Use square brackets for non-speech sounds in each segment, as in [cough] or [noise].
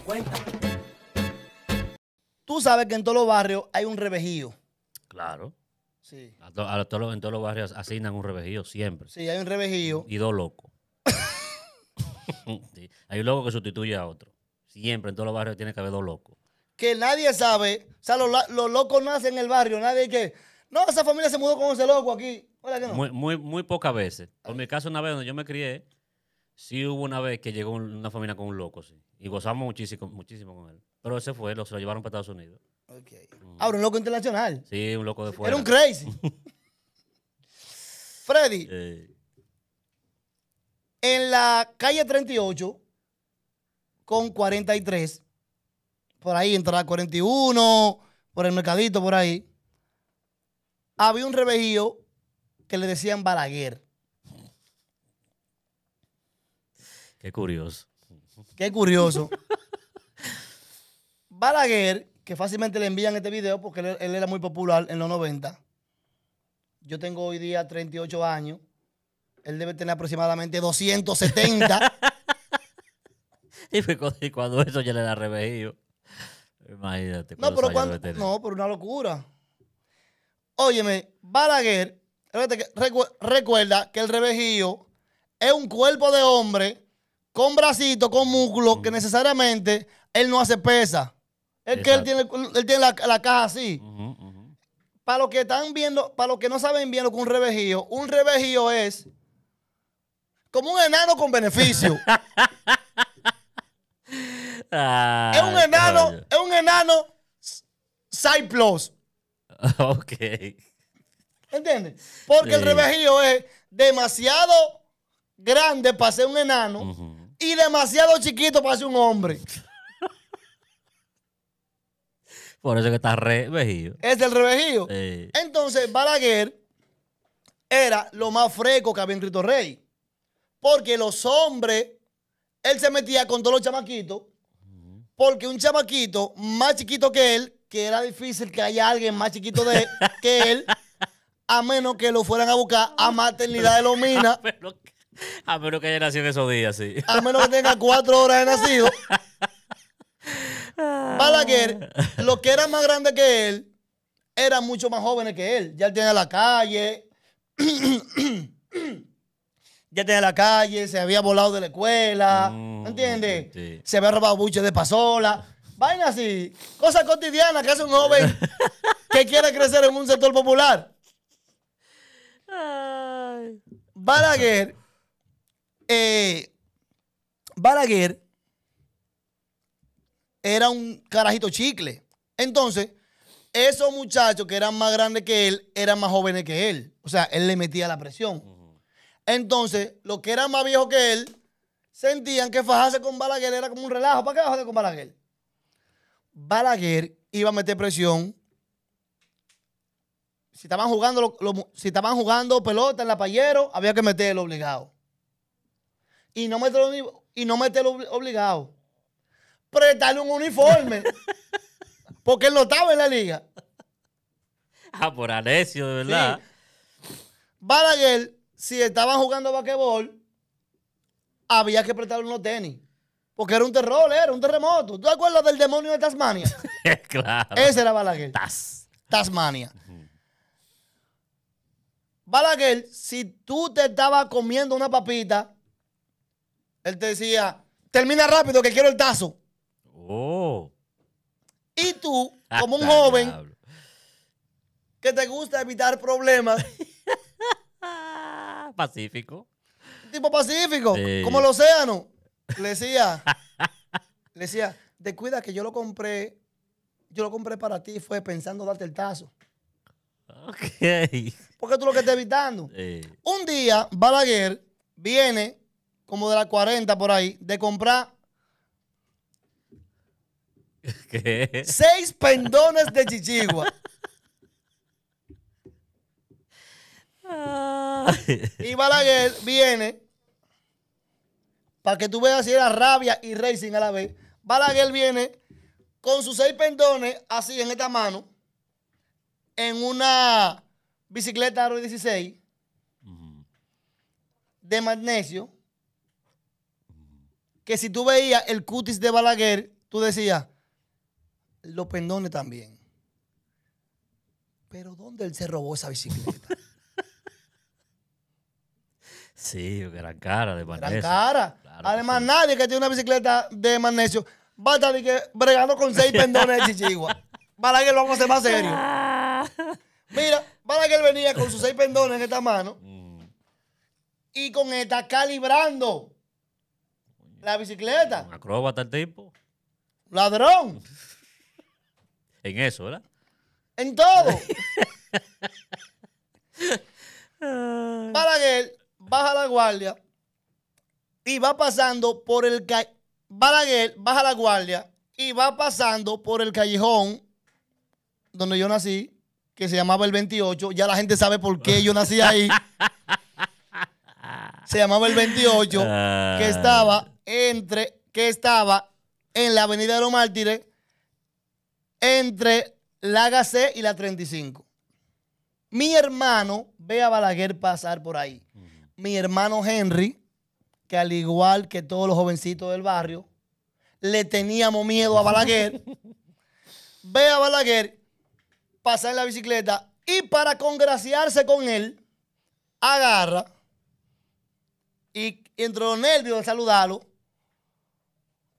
cuenta. Tú sabes que en todos los barrios hay un revejío. Claro. Sí. A en todos los barrios asignan un revejillo, siempre. Sí, hay un revejío. Y dos locos. [laughs] Hay un loco que sustituye a otro. Siempre en todos los barrios tiene que haber dos locos. Que nadie sabe. O sea, los, locos nacen en el barrio. Nadie que. No, esa familia se mudó con ese loco aquí. muy, muy, muy pocas veces. En mi caso, una vez donde yo me crié, Sí hubo una vez que llegó una familia con un loco, sí. Y gozamos muchísimo, muchísimo con él. Pero ese fue, lo, se lo llevaron para Estados Unidos. Okay. Ahora, un loco internacional. Sí, un loco de fuera. Era un crazy. [laughs] Freddy, en la calle 38 con 43, por ahí entra 41, por el mercadito, por ahí, había un revejío que le decían Balaguer. Qué curioso. Qué curioso. [laughs] Balaguer, que fácilmente le envían este video porque él, era muy popular en los 90. Yo tengo hoy día 38 años. Él debe tener aproximadamente 270. [laughs] y cuando, eso ya le da revejillo. Imagínate. No, pero cuando, no, una locura. Óyeme, Balaguer, recuerda que el revejío es un cuerpo de hombre con bracito, con músculo, que necesariamente él no hace pesa. Es que él tiene, la, caja así. Para los que están viendo, para los que no saben bien lo que un revejío, un revejío es como un enano con beneficio. [laughs] Ah, es un enano, es un enano side plus. [laughs] Ok. ¿Entiendes? Porque el revejío es demasiado grande para ser un enano y demasiado chiquito para ser un hombre. Por eso que está revejido. Es el revejío. Entonces, Balaguer era lo más freco que había en Cristo Rey. Porque los hombres, él se metía con todos los chamaquitos. Porque un chamaquito más chiquito que él, que era difícil que haya alguien más chiquito de que él, a menos que lo fueran a buscar a maternidad de Lomina. [laughs] A menos [laughs] ah, que haya nacido en esos días, sí. A menos que tenga cuatro horas de nacido. Ah. Balaguer, los que eran más grandes que él, eran mucho más jóvenes que él. Ya él tenía la calle. [clears throat] ya tenía la calle, se había volado de la escuela. Mm, entiendes? Se había robado buches de pasola. Vaina así. Cosas cotidianas que hace un joven que quiere crecer en un sector popular. Balaguer eh, Balaguer era un carajito chicle. Entonces, esos muchachos que eran más grandes que él eran más jóvenes que él. O sea, él le metía la presión. Entonces, los que eran más viejos que él sentían que fajarse con Balaguer era como un relajo. ¿Para qué bajarse con Balaguer? Balaguer iba a meter presión. Si estaban jugando, si estaban jugando pelota en la payero, había que meterlo obligado y no meterlo, y no obligado. Prestarle un uniforme. [laughs] porque él no estaba en la liga. Ah, por Alessio, de verdad. Balaguer, si estaban jugando basquetbol, había que prestarle unos tenis. Porque era un terror, era un terremoto. ¿Tú te acuerdas del demonio de Tasmania? [laughs] claro. Ese era Balaguer. Tas. Tasmania. Balaguer, si tú te estabas comiendo una papita él te decía, termina rápido que quiero el tazo. Oh. Y tú, [laughs] como un ah, joven que te gusta evitar problemas. [laughs] pacífico. Tipo pacífico, como el océano. Le decía, [laughs] le decía, te cuida que yo lo compré, yo lo compré para ti, fue pensando darte el tazo. Ok. Porque tú lo que estás evitando. Un día, Balaguer viene como de la 40 por ahí, de comprar [laughs] ¿Qué? seis pendones de chichigua. Ah. y Balaguer viene, para que tú veas si era rabia y racing a la vez, Balaguer viene con sus seis pendones así en esta mano, en una bicicleta Aro 16 de magnesio que si tú veías el cutis de Balaguer, tú decías, los pendones también. Pero ¿dónde él se robó esa bicicleta? [laughs] sí, era cara de magnesio. Gran cara. Además, nadie que tiene una bicicleta de magnesio va a estar que bregando con seis pendones de chichigua. [laughs] Balaguer lo vamos a hacer más serio. [laughs] Mira, Balaguer venía con sus seis pendones en esta mano mm. y con esta calibrando la bicicleta. Un acróbata el tipo. Ladrón. [laughs] en eso, ¿verdad? En todo. Balaguer [laughs] baja la guardia y va pasando por el Balaguer baja la guardia y va pasando por el callejón donde yo nací, que se llamaba el 28. Ya la gente sabe por qué yo nací ahí. [laughs] se llamaba el 28, que ah. estaba entre, que estaba en la Avenida de los Mártires, entre la HC y la 35. Mi hermano ve a Balaguer pasar por ahí. Mi hermano Henry, que al igual que todos los jovencitos del barrio, le teníamos miedo a Balaguer, [laughs] ve a Balaguer pasar en la bicicleta y para congraciarse con él, agarra y entre los nervios de saludarlo,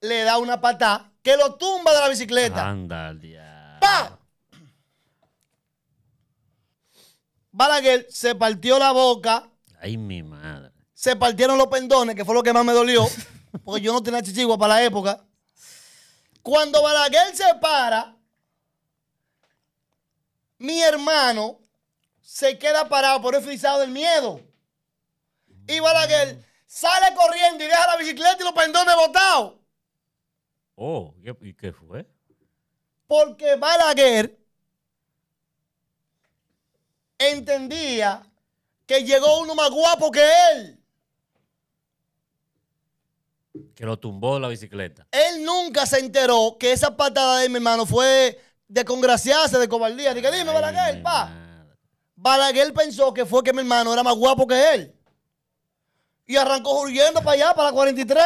le da una patada que lo tumba de la bicicleta. Anda, ¡Pa! Balaguer se partió la boca. Ay, mi madre. Se partieron los pendones, que fue lo que más me dolió, [laughs] porque yo no tenía chichigua para la época. Cuando Balaguer se para, mi hermano se queda parado por el frisado del miedo. Y Balaguer mm. sale corriendo y deja la bicicleta y los pendones botados. Oh, ¿y qué fue? Porque Balaguer entendía que llegó uno más guapo que él. Que lo tumbó la bicicleta. Él nunca se enteró que esa patada de mi hermano fue de congraciarse, de cobardía. Dije, dime, Balaguer, pa. Balaguer pensó que fue que mi hermano era más guapo que él. Y arrancó huyendo para allá, para la 43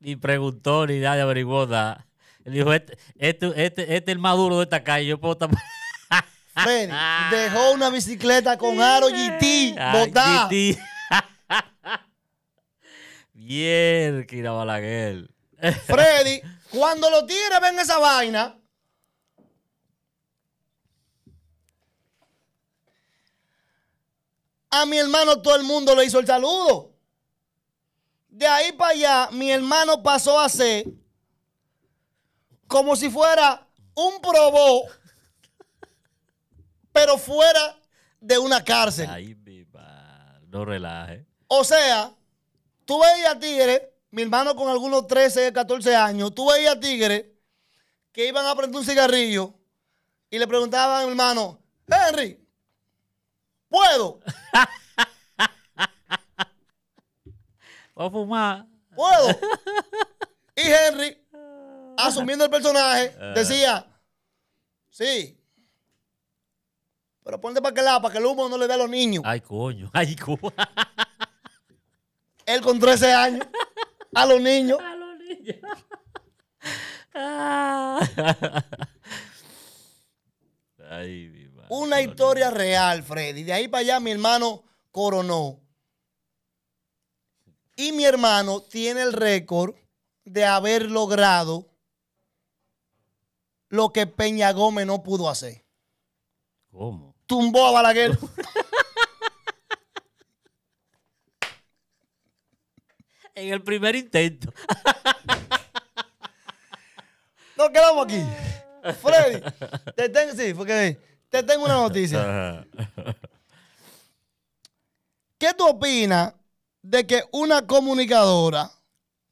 ni preguntó ni nada, de nada. dijo, este, este, este, este, es el más duro de esta calle, yo puedo también [laughs] Freddy ah. dejó una bicicleta con aro GT botada. GT. Bien, Kira Balaguer. [laughs] Freddy, cuando lo tires, ven esa vaina. A mi hermano todo el mundo le hizo el saludo. De ahí para allá, mi hermano pasó a ser como si fuera un probó, pero fuera de una cárcel. Ay, mi madre, no relaje. O sea, tú veías a Tigre, mi hermano con algunos 13, 14 años, tú veías a Tigre que iban a prender un cigarrillo y le preguntaban a mi hermano, Henry, ¿puedo? [laughs] ¿Puedo fumar. Puedo. [laughs] y Henry, asumiendo el personaje, eh. decía, sí, pero ponte para que la, para que el humo no le dé a los niños. Ay, coño. Ay, coño. [laughs] Él con 13 años, a los niños. A los niños. [laughs] Ay, mi madre. Una historia real, Freddy. De ahí para allá mi hermano coronó. Y mi hermano tiene el récord de haber logrado lo que Peña Gómez no pudo hacer. ¿Cómo? Tumbó a Balaguer. [laughs] en el primer intento. [laughs] Nos quedamos aquí. Freddy, te tengo, te tengo una noticia. ¿Qué tú opinas de que una comunicadora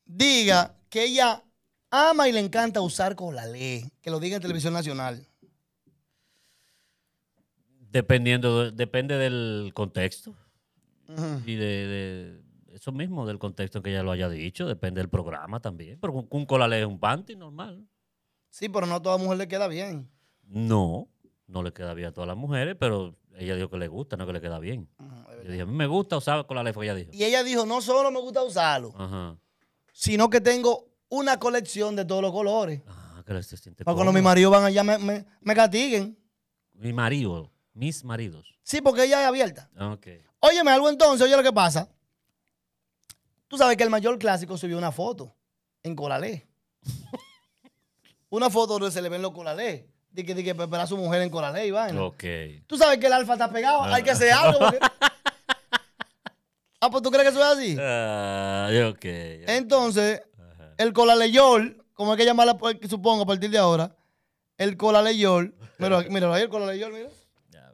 diga que ella ama y le encanta usar con la ley, que lo diga en televisión nacional. Dependiendo, depende del contexto y de, eso mismo, del contexto en que ella lo haya dicho, depende del programa también. Pero un, colalé es un panty normal. Sí, pero no a toda mujer le queda bien. No, no le queda bien a todas las mujeres, pero ella dijo que le gusta, no que le queda bien a mí me gusta usar con la ella dijo. Y ella dijo, no solo me gusta usarlo, sino que tengo una colección de todos los colores. Ah, que siente cuando mis maridos van allá me, castiguen. Mi marido, mis maridos. Sí, porque ella es abierta. Ah, ok. Óyeme algo entonces, oye lo que pasa. Tú sabes que el mayor clásico subió una foto en colalé. una foto donde se le ven los Coralé. Dije, que, que a su mujer en colalé, y Ok. Tú sabes que el alfa está pegado, hay que hacer ah. algo. [laughs] Ah, pues tú crees que soy así. Ah, ok. Entonces, el colaleyol, como hay que llamarla, supongo, a partir de ahora, el colaleyol. Mira, ahí, el colaleyol, mira. Ya,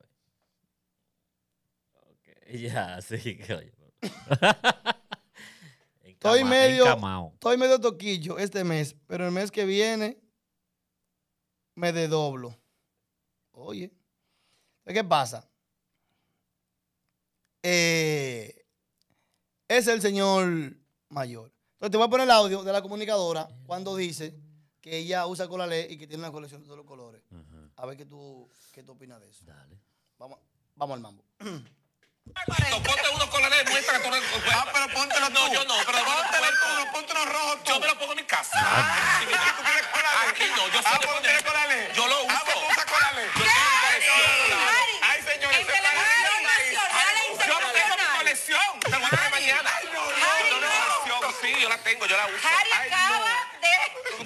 Ok, ya, sí, [laughs] [laughs] Estoy medio, estoy medio toquillo este mes, pero el mes que viene me dedoblo. Oye, ¿qué pasa? Eh, es el señor mayor. Entonces te voy a poner el audio de la comunicadora cuando dice que ella usa ley y que tiene una colección de todos los colores. A ver qué tú, qué tú opinas de eso. Dale. Vamos, vamos al mambo. Ponte unos ley, muestra que tú Ah, pero póntelo tú. No, yo no, pero póntelo tú, rojo tú. Yo me lo pongo en mi casa. Ah, si ah, tú la ley, Aquí no, yo sé pongo ah, Yo lo tengo, yo la uso. Harry Ay, acaba no. de...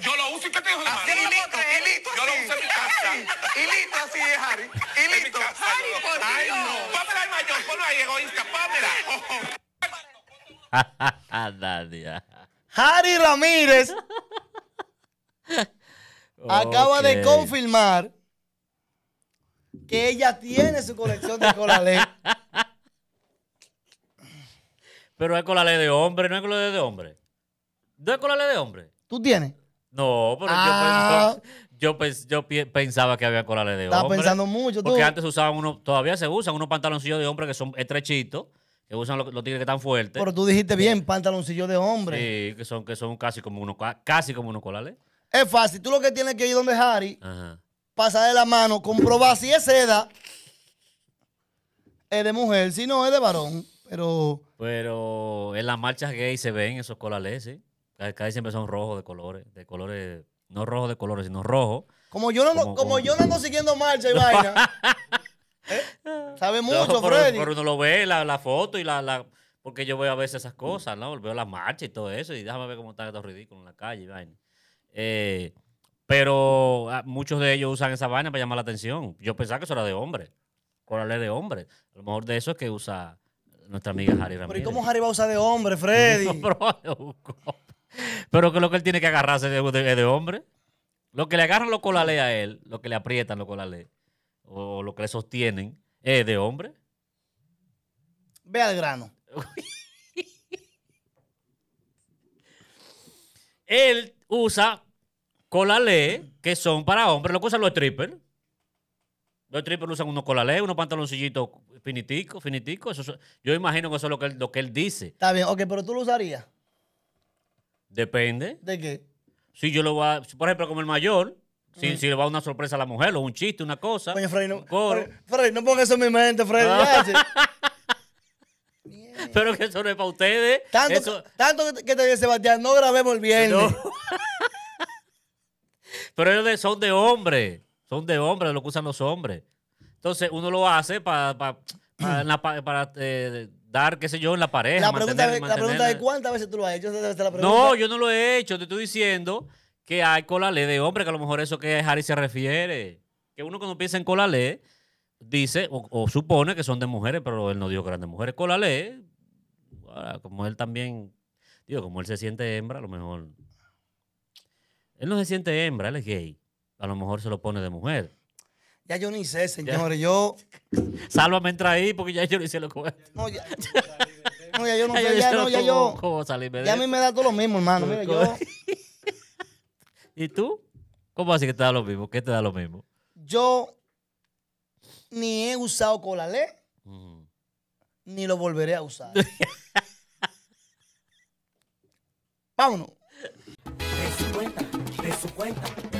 Yo lo uso y ¿qué te dijo en Y listo, y listo, Yo lo uso en mi casa. Hilito así es, Harry. Hilito. Harry, por Ay, no. Pámela al mayor, ponlo ahí, egoísta, pámela. [laughs] Harry Ramírez acaba okay. de confirmar que ella tiene su colección de colales. [laughs] Pero es colales de hombre, no es colales de hombre. ¿Dos colales de hombre? ¿Tú tienes? No, pero yo, ah. pensaba, yo, pensaba que había colales de hombre. Estaba pensando mucho tú. Porque antes usaban unos, todavía se usan unos pantaloncillos de hombre que son estrechitos que usan los, los, tigres que están fuertes. Pero tú dijiste bien, pantaloncillos de hombre. Sí, que son, que son casi como unos casi como unos colales. Es fácil, tú lo que tienes que ir donde Harry, Ajá. de la mano, comprobar si es seda, es de mujer, si no es de varón, pero... Pero en las marchas gays se ven esos colales, ¿sí? Cada vez siempre son rojos de colores, de colores, no rojos de colores, sino rojos. Como yo no, como, yo no ando siguiendo marcha y vaina. [laughs] ¿Eh? Sabe mucho, Freddy. Pero uno lo ve, la, la foto y la, la, Porque yo veo a veces esas cosas, ¿no? Veo las marchas y todo eso y déjame ver cómo están estos ridículos en la calle y vaina. Eh, pero ah, muchos de ellos usan esa vaina para llamar la atención. Yo pensaba que eso era de hombre, ley de hombre. A lo mejor de eso es que usa nuestra amiga Harry Ramírez. Pero ¿y cómo Harry va a usar de hombre, Freddy? [laughs] Pero que lo que él tiene que agarrarse es de, hombre. Lo que le agarran los colales a él, lo que le aprietan los colales, o lo que le sostienen, es de hombre. Ve al grano. [laughs] él usa colales que son para hombres, lo que usan los strippers. Los strippers usan unos colales, unos pantaloncillitos finiticos, finiticos. yo imagino que eso es lo lo que él dice. Está bien, ok, pero tú lo usarías. Depende. ¿De qué? Si yo lo va, por ejemplo, como el mayor, si, si, le va una sorpresa a la mujer, o un chiste, una cosa. Coño, Freddy, no, no ponga eso en mi mente, Freddy. Ah. [laughs] Pero que eso no es para ustedes. Tanto, tanto que te dice Sebastián, no grabemos el viernes. [laughs] Pero ellos son de hombre. Son de hombre, lo que usan los hombres. Entonces uno lo hace para, para, para, para eh, dar, qué sé yo, en la pareja. La pregunta, es cuántas veces tú lo has hecho. no, yo no lo he hecho. Te estoy diciendo que hay le de hombre, que a lo mejor eso que Harry se refiere. Que uno cuando piensa en le dice o, supone que son de mujeres, pero él no dijo que eran de mujeres. Ah, como él también, digo, como él se siente hembra, a lo mejor... Él no se siente hembra, él es gay. A lo mejor se lo pone de mujer. Ya yo ni sé, señores. Yo. Sálvame, entra ahí porque ya yo no hice lo que. No, ya. ya yo no sé. Ya, no, ya yo. Ya a mí me da todo lo mismo, hermano. Mira, yo. [laughs] ¿Y tú? ¿Cómo así que te da lo mismo? ¿Qué te da lo mismo? Yo ni he usado colalé, mm. E, ni lo volveré a usar. [laughs] Vámonos. De su cuenta, de su cuenta.